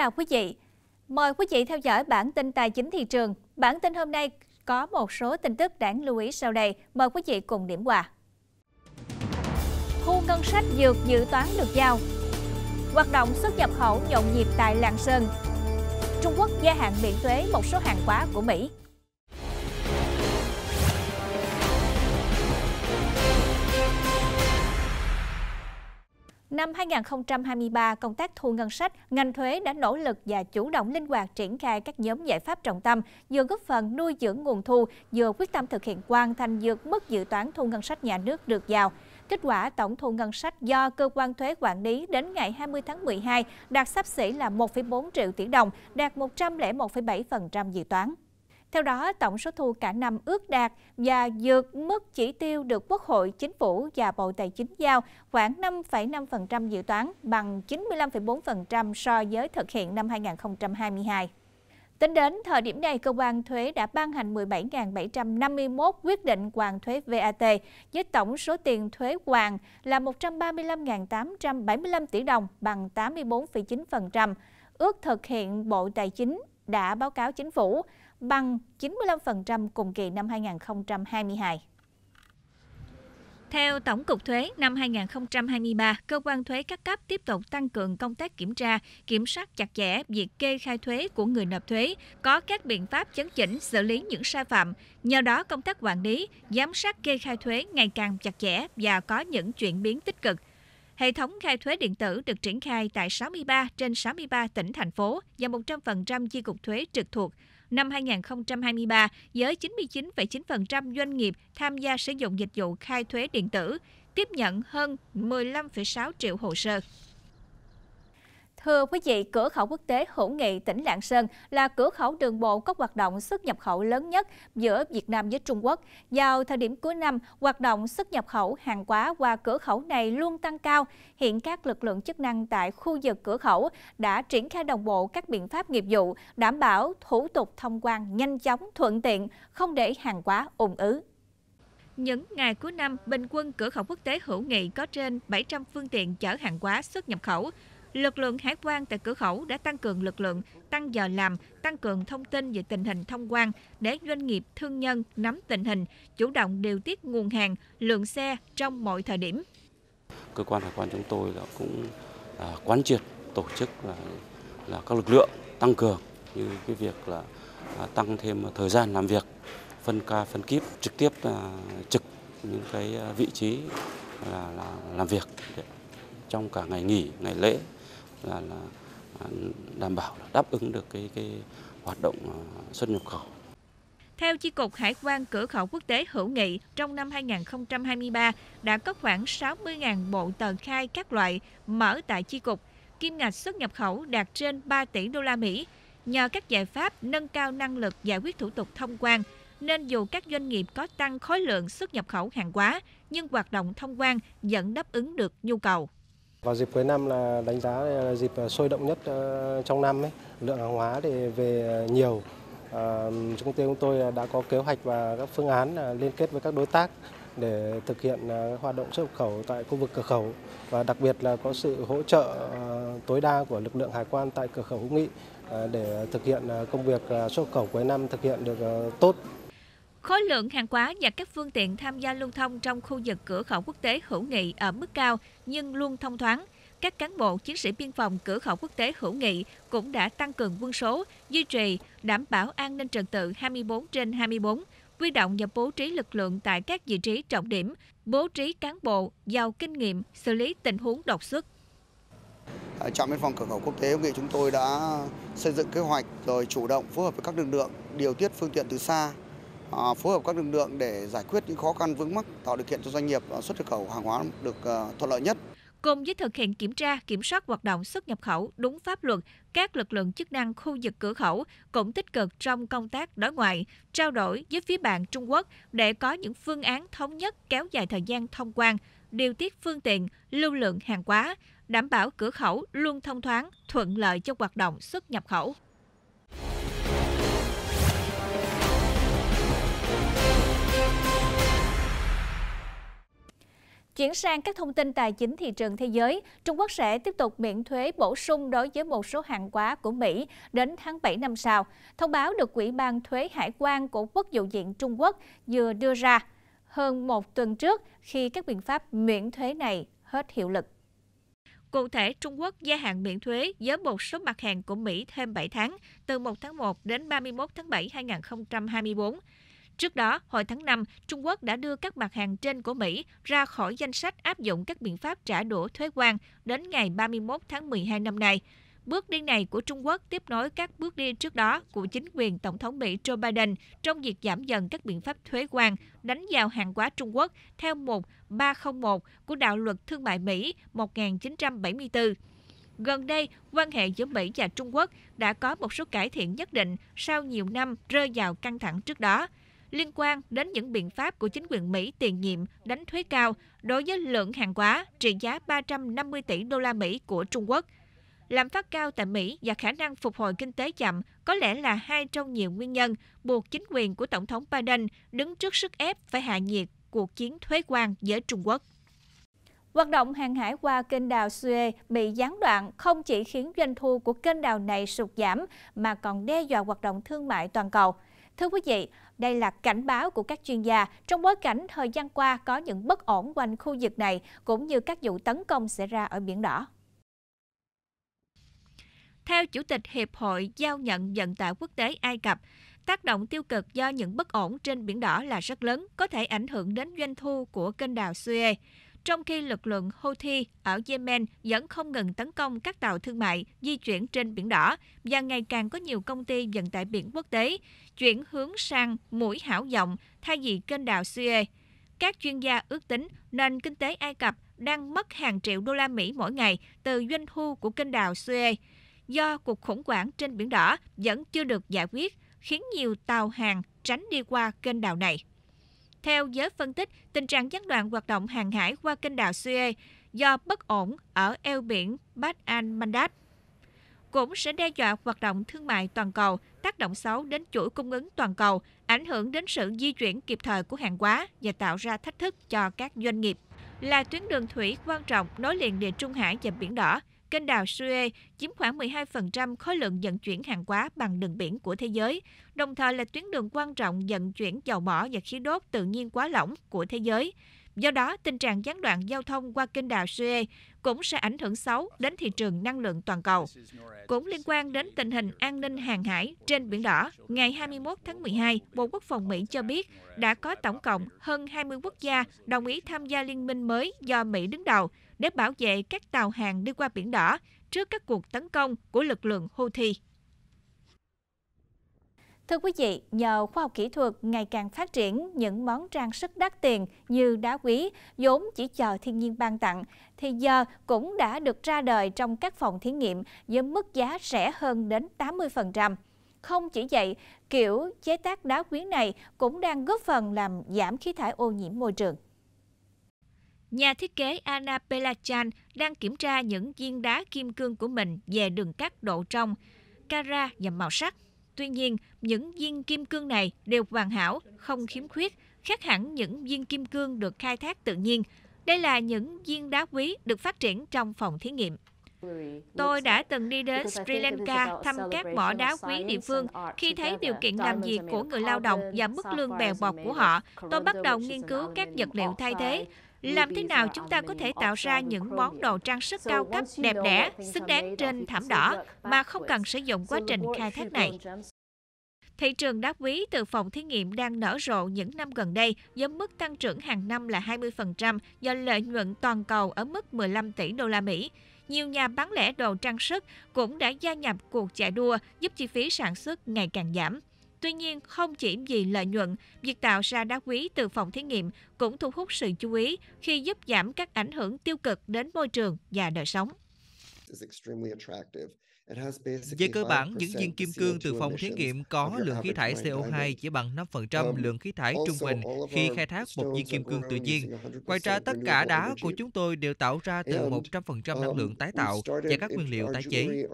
chào quý vị. Mời quý vị theo dõi bản tin tài chính thị trường. Bản tin hôm nay có một số tin tức đáng lưu ý sau đây. Mời quý vị cùng điểm qua. Thu ngân sách dược dự toán được giao. Hoạt động xuất nhập khẩu nhộn nhịp tại Lạng Sơn. Trung Quốc gia hạn miễn thuế một số hàng hóa của Mỹ. Năm 2023, công tác thu ngân sách, ngành thuế đã nỗ lực và chủ động linh hoạt triển khai các nhóm giải pháp trọng tâm, vừa góp phần nuôi dưỡng nguồn thu, vừa quyết tâm thực hiện hoàn thành vượt mức dự toán thu ngân sách nhà nước được giao. Kết quả tổng thu ngân sách do cơ quan thuế quản lý đến ngày 20 tháng 12 đạt sắp xỉ là 1,4 triệu tỷ đồng, đạt 101,7% dự toán. Theo đó, tổng số thu cả năm ước đạt và vượt mức chỉ tiêu được Quốc hội, Chính phủ và Bộ Tài chính giao khoảng 5,5% dự toán, bằng 95,4% so với thực hiện năm 2022. Tính đến thời điểm này, cơ quan thuế đã ban hành 17.751 quyết định hoàn thuế VAT với tổng số tiền thuế hoàn là 135.875 tỷ đồng bằng 84,9%. Ước thực hiện Bộ Tài chính đã báo cáo chính phủ bằng 95% cùng kỳ năm 2022. Theo Tổng cục Thuế, năm 2023, cơ quan thuế các cấp tiếp tục tăng cường công tác kiểm tra, kiểm soát chặt chẽ việc kê khai thuế của người nộp thuế, có các biện pháp chấn chỉnh xử lý những sai phạm. Nhờ đó, công tác quản lý, giám sát kê khai thuế ngày càng chặt chẽ và có những chuyển biến tích cực. Hệ thống khai thuế điện tử được triển khai tại 63 trên 63 tỉnh thành phố và 100% chi cục thuế trực thuộc năm 2023 với 99,9% doanh nghiệp tham gia sử dụng dịch vụ khai thuế điện tử, tiếp nhận hơn 15,6 triệu hồ sơ. Thưa quý vị, cửa khẩu quốc tế hữu nghị tỉnh Lạng Sơn là cửa khẩu đường bộ có hoạt động xuất nhập khẩu lớn nhất giữa Việt Nam với Trung Quốc. Vào thời điểm cuối năm, hoạt động xuất nhập khẩu hàng hóa qua cửa khẩu này luôn tăng cao. Hiện các lực lượng chức năng tại khu vực cửa khẩu đã triển khai đồng bộ các biện pháp nghiệp vụ, đảm bảo thủ tục thông quan nhanh chóng, thuận tiện, không để hàng hóa ủng ứ. Những ngày cuối năm, bình quân cửa khẩu quốc tế hữu nghị có trên 700 phương tiện chở hàng hóa xuất nhập khẩu, Lực lượng hải quan tại cửa khẩu đã tăng cường lực lượng, tăng giờ làm, tăng cường thông tin về tình hình thông quan để doanh nghiệp thương nhân nắm tình hình, chủ động điều tiết nguồn hàng, lượng xe trong mọi thời điểm. Cơ quan hải quan chúng tôi là cũng là quán triệt tổ chức là, là các lực lượng tăng cường như cái việc là à, tăng thêm thời gian làm việc, phân ca phân kíp trực tiếp là trực những cái à, vị trí là, là làm việc trong cả ngày nghỉ, ngày lễ là, là à, đảm bảo đáp ứng được cái, cái hoạt động à, xuất nhập khẩu. Theo Chi cục Hải quan Cửa khẩu Quốc tế Hữu Nghị, trong năm 2023 đã có khoảng 60.000 bộ tờ khai các loại mở tại Chi cục. Kim ngạch xuất nhập khẩu đạt trên 3 tỷ đô la Mỹ. Nhờ các giải pháp nâng cao năng lực giải quyết thủ tục thông quan, nên dù các doanh nghiệp có tăng khối lượng xuất nhập khẩu hàng hóa, nhưng hoạt động thông quan vẫn đáp ứng được nhu cầu. Vào dịp cuối năm là đánh giá là dịp ờ, sôi động nhất ờ, trong năm ấy, lượng hàng hóa thì về nhiều. À, ờ, công ty chúng tôi đã có kế hoạch và các phương án liên kết với các đối tác để thực hiện hoạt động xuất khẩu tại khu vực cửa khẩu và đặc biệt là có sự hỗ trợ tối đa của lực lượng hải quan tại cửa khẩu hữu nghị để thực hiện công việc xuất khẩu cuối năm thực hiện được tốt Khối lượng hàng hóa và các phương tiện tham gia lưu thông trong khu vực cửa khẩu quốc tế hữu nghị ở mức cao nhưng luôn thông thoáng. Các cán bộ chiến sĩ biên phòng cửa khẩu quốc tế hữu nghị cũng đã tăng cường quân số, duy trì, đảm bảo an ninh trật tự 24 trên 24, quy động và bố trí lực lượng tại các vị trí trọng điểm, bố trí cán bộ giàu kinh nghiệm xử lý tình huống đột xuất. Ở trạm biên phòng cửa khẩu quốc tế hữu nghị chúng tôi đã xây dựng kế hoạch rồi chủ động phối hợp với các lực lượng điều tiết phương tiện từ xa À, phối hợp các lực lượng để giải quyết những khó khăn vướng mắc, tạo điều kiện cho doanh nghiệp à, xuất nhập khẩu hàng hóa được à, thuận lợi nhất. Cùng với thực hiện kiểm tra, kiểm soát hoạt động xuất nhập khẩu đúng pháp luật, các lực lượng chức năng khu vực cửa khẩu cũng tích cực trong công tác đối ngoại, trao đổi với phía bạn Trung Quốc để có những phương án thống nhất kéo dài thời gian thông quan, điều tiết phương tiện, lưu lượng hàng hóa, đảm bảo cửa khẩu luôn thông thoáng, thuận lợi cho hoạt động xuất nhập khẩu. Chuyển sang các thông tin tài chính thị trường thế giới, Trung Quốc sẽ tiếp tục miễn thuế bổ sung đối với một số hàng hóa của Mỹ đến tháng 7 năm sau. Thông báo được quỹ ban Thuế Hải quan của Quốc vụ viện Trung Quốc vừa đưa ra hơn một tuần trước khi các biện pháp miễn thuế này hết hiệu lực. Cụ thể, Trung Quốc gia hạn miễn thuế với một số mặt hàng của Mỹ thêm 7 tháng, từ 1 tháng 1 đến 31 tháng 7 2024. Trước đó, hồi tháng 5, Trung Quốc đã đưa các mặt hàng trên của Mỹ ra khỏi danh sách áp dụng các biện pháp trả đũa thuế quan đến ngày 31 tháng 12 năm nay. Bước đi này của Trung Quốc tiếp nối các bước đi trước đó của chính quyền Tổng thống Mỹ Joe Biden trong việc giảm dần các biện pháp thuế quan đánh vào hàng hóa Trung Quốc theo mục 301 của Đạo luật Thương mại Mỹ 1974. Gần đây, quan hệ giữa Mỹ và Trung Quốc đã có một số cải thiện nhất định sau nhiều năm rơi vào căng thẳng trước đó liên quan đến những biện pháp của chính quyền Mỹ tiền nhiệm đánh thuế cao đối với lượng hàng hóa trị giá 350 tỷ đô la Mỹ của Trung Quốc. Lạm phát cao tại Mỹ và khả năng phục hồi kinh tế chậm có lẽ là hai trong nhiều nguyên nhân buộc chính quyền của Tổng thống Biden đứng trước sức ép phải hạ nhiệt cuộc chiến thuế quan với Trung Quốc. Hoạt động hàng hải qua kênh đào Suez bị gián đoạn không chỉ khiến doanh thu của kênh đào này sụt giảm mà còn đe dọa hoạt động thương mại toàn cầu. Thưa quý vị, đây là cảnh báo của các chuyên gia trong bối cảnh thời gian qua có những bất ổn quanh khu vực này cũng như các vụ tấn công xảy ra ở Biển Đỏ. Theo Chủ tịch Hiệp hội Giao nhận Vận tải Quốc tế Ai Cập, tác động tiêu cực do những bất ổn trên Biển Đỏ là rất lớn, có thể ảnh hưởng đến doanh thu của kênh đào Suez trong khi lực lượng Houthi ở Yemen vẫn không ngừng tấn công các tàu thương mại di chuyển trên Biển Đỏ và ngày càng có nhiều công ty vận tải biển quốc tế chuyển hướng sang mũi hảo vọng thay vì kênh đào Suez. Các chuyên gia ước tính nền kinh tế Ai Cập đang mất hàng triệu đô la Mỹ mỗi ngày từ doanh thu của kênh đào Suez. Do cuộc khủng hoảng trên Biển Đỏ vẫn chưa được giải quyết, khiến nhiều tàu hàng tránh đi qua kênh đào này. Theo giới phân tích, tình trạng gián đoạn hoạt động hàng hải qua kênh đảo Suez do bất ổn ở eo biển Bab al-Mandab cũng sẽ đe dọa hoạt động thương mại toàn cầu, tác động xấu đến chuỗi cung ứng toàn cầu, ảnh hưởng đến sự di chuyển kịp thời của hàng hóa và tạo ra thách thức cho các doanh nghiệp. Là tuyến đường thủy quan trọng nối liền địa Trung Hải và Biển Đỏ, Kênh đào Suez chiếm khoảng 12% khối lượng vận chuyển hàng hóa bằng đường biển của thế giới, đồng thời là tuyến đường quan trọng vận chuyển dầu mỏ và khí đốt tự nhiên quá lỏng của thế giới. Do đó, tình trạng gián đoạn giao thông qua kênh đào Suez cũng sẽ ảnh hưởng xấu đến thị trường năng lượng toàn cầu. Cũng liên quan đến tình hình an ninh hàng hải trên Biển Đỏ, ngày 21 tháng 12, Bộ Quốc phòng Mỹ cho biết đã có tổng cộng hơn 20 quốc gia đồng ý tham gia liên minh mới do Mỹ đứng đầu, để bảo vệ các tàu hàng đi qua biển đỏ trước các cuộc tấn công của lực lượng Houthi. Thưa quý vị, nhờ khoa học kỹ thuật ngày càng phát triển, những món trang sức đắt tiền như đá quý vốn chỉ chờ thiên nhiên ban tặng, thì giờ cũng đã được ra đời trong các phòng thí nghiệm với mức giá rẻ hơn đến 80%. Không chỉ vậy, kiểu chế tác đá quý này cũng đang góp phần làm giảm khí thải ô nhiễm môi trường. Nhà thiết kế Anna Pelachan đang kiểm tra những viên đá kim cương của mình về đường cắt độ trong, cara và màu sắc. Tuy nhiên, những viên kim cương này đều hoàn hảo, không khiếm khuyết, khác hẳn những viên kim cương được khai thác tự nhiên. Đây là những viên đá quý được phát triển trong phòng thí nghiệm. Tôi đã từng đi đến Sri Lanka thăm các mỏ đá quý địa phương. Khi thấy điều kiện làm việc của người lao động và mức lương bèo bọt của họ, tôi bắt đầu nghiên cứu các vật liệu thay thế làm thế nào chúng ta có thể tạo ra những món đồ trang sức cao cấp đẹp đẽ, xứng đáng trên thảm đỏ mà không cần sử dụng quá trình khai thác này. Thị trường đá quý từ phòng thí nghiệm đang nở rộ những năm gần đây với mức tăng trưởng hàng năm là 20% do lợi nhuận toàn cầu ở mức 15 tỷ đô la Mỹ. Nhiều nhà bán lẻ đồ trang sức cũng đã gia nhập cuộc chạy đua giúp chi phí sản xuất ngày càng giảm. Tuy nhiên, không chỉ vì lợi nhuận, việc tạo ra đá quý từ phòng thí nghiệm cũng thu hút sự chú ý khi giúp giảm các ảnh hưởng tiêu cực đến môi trường và đời sống. Về cơ bản, những viên kim cương từ phòng thí nghiệm có lượng khí thải CO2 chỉ bằng 5% um, lượng khí thải trung bình khi khai thác một viên kim cương tự nhiên. Ngoài ra, tất cả đá của chúng tôi đều tạo ra từ 100% năng lượng um, tái tạo và các nguyên liệu tái chế.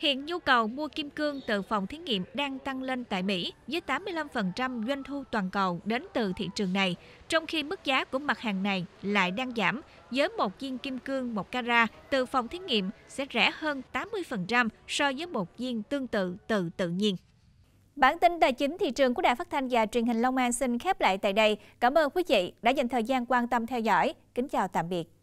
Hiện nhu cầu mua kim cương từ phòng thí nghiệm đang tăng lên tại Mỹ với 85% doanh thu toàn cầu đến từ thị trường này, trong khi mức giá của mặt hàng này lại đang giảm với một viên kim cương 1 cara từ phòng thí nghiệm sẽ rẻ hơn 80% so với một viên tương tự từ tự nhiên. Bản tin tài chính thị trường của Đài Phát thanh và Truyền hình Long An xin khép lại tại đây. Cảm ơn quý vị đã dành thời gian quan tâm theo dõi. Kính chào tạm biệt.